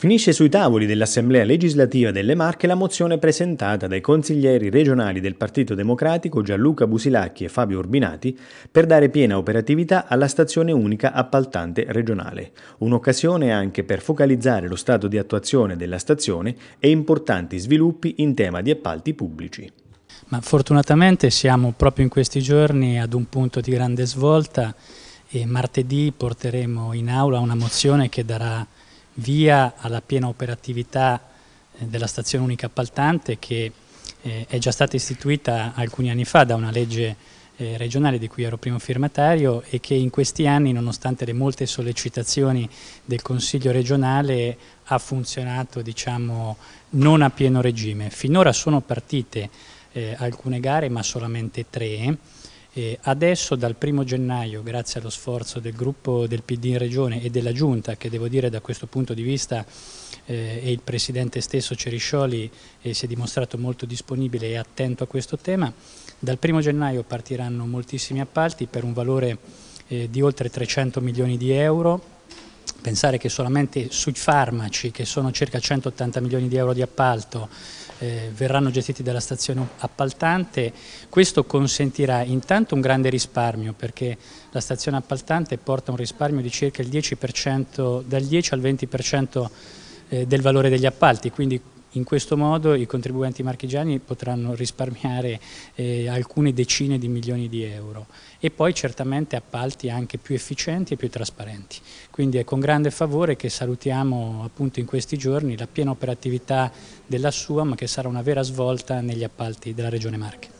Finisce sui tavoli dell'Assemblea legislativa delle Marche la mozione presentata dai consiglieri regionali del Partito Democratico Gianluca Busilacchi e Fabio Urbinati per dare piena operatività alla stazione unica appaltante regionale. Un'occasione anche per focalizzare lo stato di attuazione della stazione e importanti sviluppi in tema di appalti pubblici. Ma fortunatamente siamo proprio in questi giorni ad un punto di grande svolta e martedì porteremo in aula una mozione che darà via alla piena operatività eh, della stazione unica appaltante che eh, è già stata istituita alcuni anni fa da una legge eh, regionale di cui ero primo firmatario e che in questi anni, nonostante le molte sollecitazioni del Consiglio regionale, ha funzionato diciamo, non a pieno regime. Finora sono partite eh, alcune gare, ma solamente tre, e adesso dal primo gennaio, grazie allo sforzo del gruppo del PD in Regione e della Giunta, che devo dire da questo punto di vista eh, e il Presidente stesso Ceriscioli eh, si è dimostrato molto disponibile e attento a questo tema, dal primo gennaio partiranno moltissimi appalti per un valore eh, di oltre 300 milioni di euro Pensare che solamente sui farmaci, che sono circa 180 milioni di euro di appalto, eh, verranno gestiti dalla stazione appaltante, questo consentirà intanto un grande risparmio perché la stazione appaltante porta un risparmio di circa il 10%, dal 10 al 20% eh, del valore degli appalti, quindi in questo modo i contribuenti marchigiani potranno risparmiare eh, alcune decine di milioni di euro e poi certamente appalti anche più efficienti e più trasparenti. Quindi è con grande favore che salutiamo appunto in questi giorni la piena operatività della SUAM che sarà una vera svolta negli appalti della Regione Marche.